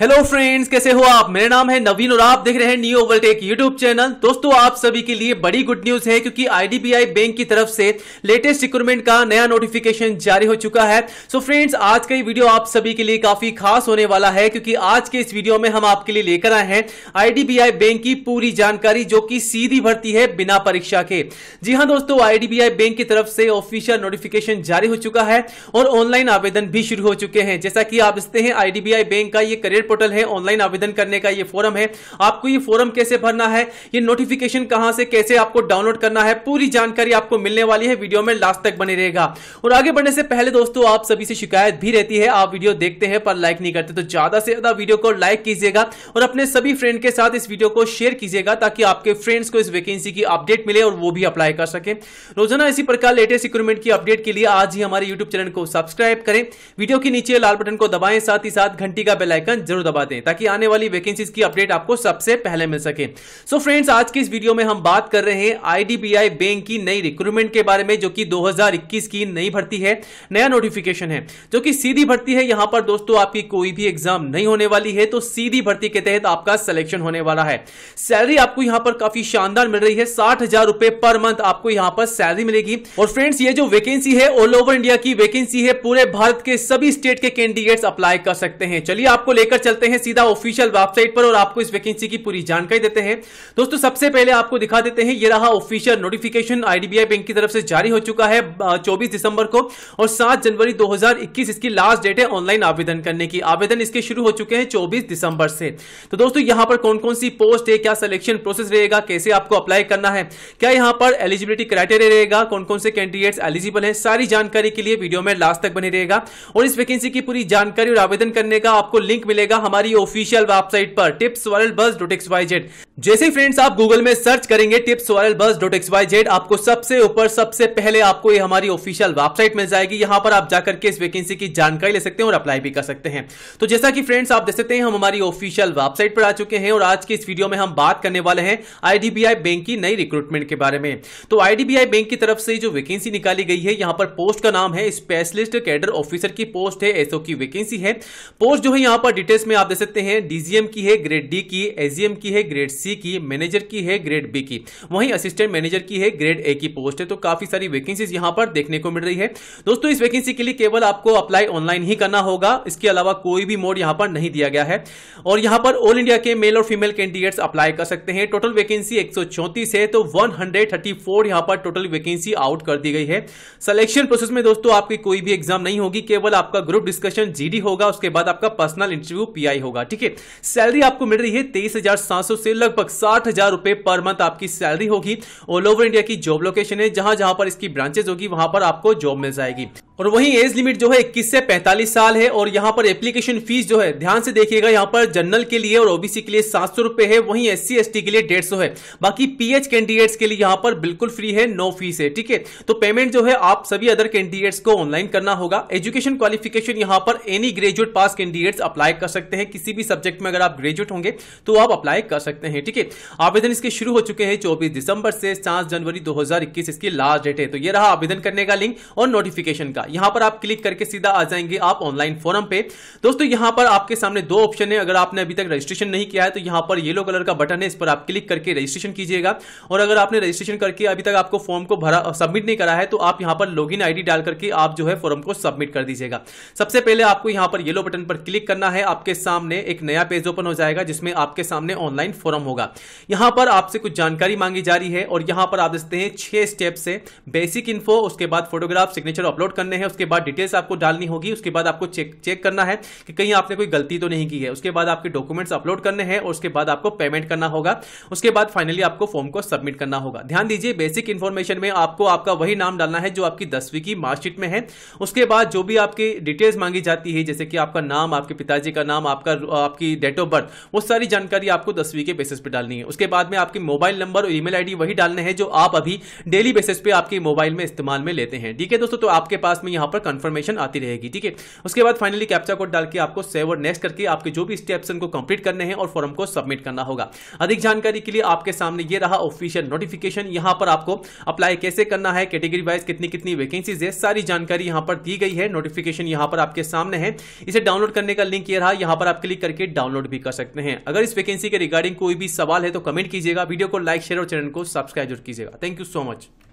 hello friends कैसे हो आप मेरा नाम है नवीन और आप देख रहे हैं न्यू ओवलटेक यूट्यूब चैनल दोस्तों आप सभी के लिए बड़ी गुड न्यूज है क्योंकि आईडीबीआई बैंक की तरफ से लेटेस्ट रिक्रूटमेंट का नया नोटिफिकेशन जारी हो चुका है सो so फ्रेंड्स आज का ये वीडियो आप सभी के लिए काफी खास होने वाला है क्योंकि आज के इस वीडियो में हम आपके लिए लेकर आए हैं आईडीबीआई बैंक की पूरी जानकारी जो की सीधी भर्ती है बिना परीक्षा के जी हाँ दोस्तों आईडीबीआई बैंक की तरफ से ऑफिशियल नोटिफिकेशन जारी हो चुका है और ऑनलाइन आवेदन भी शुरू हो चुके हैं जैसा की आप देखते हैं आईडीबीआई बैंक का ये करियर इंटरनेट पोर्टल है ऑनलाइन आवेदन करने का ये फोरम है आपको ये फोरम कैसे भरना है ये नोटिफिकेशन कहां से कैसे आपको डाउनलोड करना है पूरी जानकारी आपको मिलने वाली है वीडियो में लास्ट तक बने रहेगा और आगे बढ़ने से पहले दोस्तों आप सभी से शिकायत भी रहती है आप वीडियो देखते हैं पर लाइक नहीं करते तो ज्यादा से ज्यादा वीडियो को लाइक कीजिएगा और अपने सभी फ्रेंड के साथ इस वीडियो को शेयर कीजिएगा ताकि आपके फ्रेंड्स को इस वैकेंसी की अपडेट मिले और वो भी अप्लाई कर सके रोजाना इसी प्रकार लेटेस्ट रिक्रूटमेंट की अपडेट के लिए आज ही हमारे यूट्यूब चैनल को सब्सक्राइब करें वीडियो के नीचे लाल बटन को दबाएं साथ ही साथ घंटी का बेलाइकन जरूर जरूर दबा दें ताकि आने वाली वैकेंसीज की अपडेट आपको सबसे पहले मिल सके सो so फ्रेंड्स आज की इस वीडियो में हम बात कर रहे हैं आईडीबीआई बैंक की नई रिक्रूटमेंट के बारे में जो कि 2021 की नई भर्ती है नया नोटिफिकेशन है जो कि सीधी भर्ती है यहां पर दोस्तों आपकी कोई भी एग्जाम नहीं होने वाली है तो सीधी भर्ती के तहत आपका सिलेक्शन होने वाला है सैलरी आपको यहां पर काफी शानदार मिल रही है साठ हजार रुपए पर मंथ आपको यहां पर सैलरी मिलेगी और फ्रेंड्स ये जो वैकेंसी है ऑल ओवर इंडिया की वैकेंसी है पूरे भारत के सभी स्टेट के कैंडिडेट्स अप्लाई कर सकते हैं चलिए आपको लेकर चलते हैं सीधा ऑफिशियल वेबसाइट पर और आपको इस वैकेंसी की पूरी जानकारी देते हैं दोस्तों सबसे पहले आपको दिखा देते हैं ये रहा ऑफिशियल नोटिफिकेशन आईडीबीआई बैंक की तरफ से जारी हो चुका है चौबीस दिसंबर को और सात जनवरी दो इसकी लास्ट डेट है ऑनलाइन आवेदन करने की आवेदन इसके शुरू हो चुके हैं चौबीस दिसंबर से तो दोस्तों यहां पर कौन कौन सी पोस्ट है क्या सिलेक्शन प्रोसेस रहेगा कैसे आपको अप्लाई करना है क्या यहां पर एलिजिबिलिटी क्राइटेरिया रहेगा कौन कौन से कैंडिडेट्स एलिजिबल है सारी जानकारी के लिए वीडियो में लास्ट तक बने रहेगा और इस वैकेंसी की पूरी जानकारी और आवेदन करने का आपको लिंक मिलेगा मिलेगा हमारी ऑफिशियल वेबसाइट पर टिप्स वायरल बस डॉट एक्स वाई जेड जैसे फ्रेंड्स आप गूगल में सर्च करेंगे टिप्स वायरल बस डॉट एक्स वाई जेड आपको सबसे ऊपर सबसे पहले आपको ये हमारी ऑफिशियल वेबसाइट मिल जाएगी यहाँ पर आप जाकर के इस वैकेंसी की जानकारी ले सकते हैं और अप्लाई भी कर सकते हैं तो जैसा कि फ्रेंड्स आप देख सकते हैं हम हमारी ऑफिशियल वेबसाइट पर आ चुके हैं और आज की इस वीडियो में हम बात करने वाले हैं आईडीबीआई बैंक की नई रिक्रूटमेंट के बारे में तो आईडीबीआई बैंक की तरफ से जो वैकेंसी निकाली गई है यहाँ पर पोस्ट का नाम है स्पेशलिस्ट कैडर ऑफिसर की पोस्ट है एसओ की वैकेंसी है पोस्ट जो है यहाँ पर डिटेल्स इसमें आप देख सकते हैं डीजीएम की है ग्रेड डी की एजीएम की है ग्रेड सी की मैनेजर की है ग्रेड बी की वहीं असिस्टेंट मैनेजर की है ग्रेड ए की पोस्ट है तो काफी सारी वैकेंसीज यहां पर देखने को मिल रही है दोस्तों इस वैकेंसी के लिए केवल आपको अप्लाई ऑनलाइन ही करना होगा इसके अलावा कोई भी मोड यहां पर नहीं दिया गया है और यहां पर ऑल इंडिया के मेल और फीमेल कैंडिडेट्स अप्लाई कर सकते हैं टोटल वैकेंसी एक है तो वन यहां पर टोटल वैकेंसी आउट कर दी गई है सिलेक्शन प्रोसेस में दोस्तों आपकी कोई भी एग्जाम नहीं होगी केवल आपका ग्रुप डिस्कशन जीडी होगा उसके बाद आपका पर्सनल इंटरव्यू पीआई होगा ठीक है सैलरी आपको मिल रही है तेईस हजार सात सौ से लगभग साठ हजार रुपए पर मंथ आपकी सैलरी होगी ऑल ओवर इंडिया की जॉब लोकेशन है जहां जहां पर इसकी ब्रांचेज होगी वहां पर आपको जॉब मिल जाएगी और वहीं एज लिमिट जो है इक्कीस से पैंतालीस साल है और यहाँ पर एप्लीकेशन फीस जो है ध्यान से देखिएगा यहाँ पर जनरल के लिए और ओबीसी के लिए सात सौ रुपए है वहीं एस सी के लिए डेढ़ सौ है बाकी पीएच कैंडिडेट्स के लिए यहाँ पर बिल्कुल फ्री है नो फीस है ठीक है तो पेमेंट जो है आप सभी अदर कैंडिडेट्स को ऑनलाइन करना होगा एजुकेशन क्वालिफिकेशन यहाँ पर any graduate pass candidates apply कर सकते हैं किसी भी सब्जेक्ट में अगर आप ग्रेजुएट होंगे तो आप अप्लाई कर सकते हैं ठीक है आवेदन इसके शुरू हो चुके हैं चौबीस दिसंबर से सात जनवरी दो इसकी लास्ट डेट है तो यह रहा आवेदन करने का लिंक और नोटिफिकेशन का यहां पर आप क्लिक करके सीधा आ जाएंगे आप ऑनलाइन फोरम पे दोस्तों यहां पर आपके सामने दो ऑप्शन है अगर आपने अभी तक रजिस्ट्रेशन नहीं किया है तो यहां पर येलो कलर का बटन है इस पर आप क्लिक करके रजिस्ट्रेशन कीजिएगा और अगर आपने रजिस्ट्रेशन करके अभी तक आपको फॉर्म को भरा सबमिट नहीं करा है तो आप यहां पर लॉग इन डाल करके आप जो है फॉर्म को सबमिट कर दीजिएगा सबसे पहले आपको यहां पर येलो बटन पर क्लिक करना है आपके सामने एक नया पेज ओपन हो जाएगा जिसमें आपके सामने ऑनलाइन फॉरम होगा यहां पर आपसे कुछ जानकारी मांगी जा रही है और यहां पर आप देखते हैं छह स्टेप से बेसिक इन्फो उसके बाद फोटोग्राफ सिग्नेचर अपलोड करने करने हैं उसके बाद डिटेल्स आपको डालनी होगी उसके बाद आपको चेक चेक करना है कि कहीं आपने कोई गलती तो नहीं की है उसके बाद आपके डॉक्यूमेंट्स अपलोड करने हैं और उसके बाद आपको पेमेंट करना होगा उसके बाद फाइनली आपको फॉर्म को सबमिट करना होगा ध्यान दीजिए बेसिक इन्फॉर्मेशन में आपको आपका वही नाम डालना है जो आपकी दसवीं की मार्कशीट में है उसके बाद जो भी आपकी डिटेल्स मांगी जाती है जैसे कि आपका नाम आपके पिताजी का नाम आपका आपकी डेट ऑफ बर्थ वो सारी जानकारी आपको दसवीं के बेसिस पर डालनी है उसके बाद में आपके मोबाइल नंबर और ईमेल आईडी वही डालने हैं जो आप अभी डेली बेसिस पे आपके मोबाइल में इस्तेमाल में लेते हैं ठीक है दोस्तों तो आपके पास में यहां पर कंफर्मेशन आती रहेगी ठीक है उसके बाद फाइनली कैप्चा कोड डाल के आपको सेव और नेक्स्ट करके आपके जो भी स्टेप्स उनको कंप्लीट करने हैं और फॉर्म को सबमिट करना होगा अधिक जानकारी के लिए आपके सामने ये रहा ऑफिशियल नोटिफिकेशन यहां पर आपको अप्लाई कैसे करना है कैटेगरी वाइज कितनी कितनी वैकेंसीज है सारी जानकारी यहां पर दी गई है नोटिफिकेशन यहां पर आपके सामने है इसे डाउनलोड करने का लिंक ये रहा यहां पर आप क्लिक करके डाउनलोड भी कर सकते हैं अगर इस वैकेंसी के रिगार्डिंग कोई भी सवाल है तो कमेंट कीजिएगा वीडियो को लाइक शेयर और चैनल को सब्सक्राइब जरूर कीजिएगा थैंक यू सो मच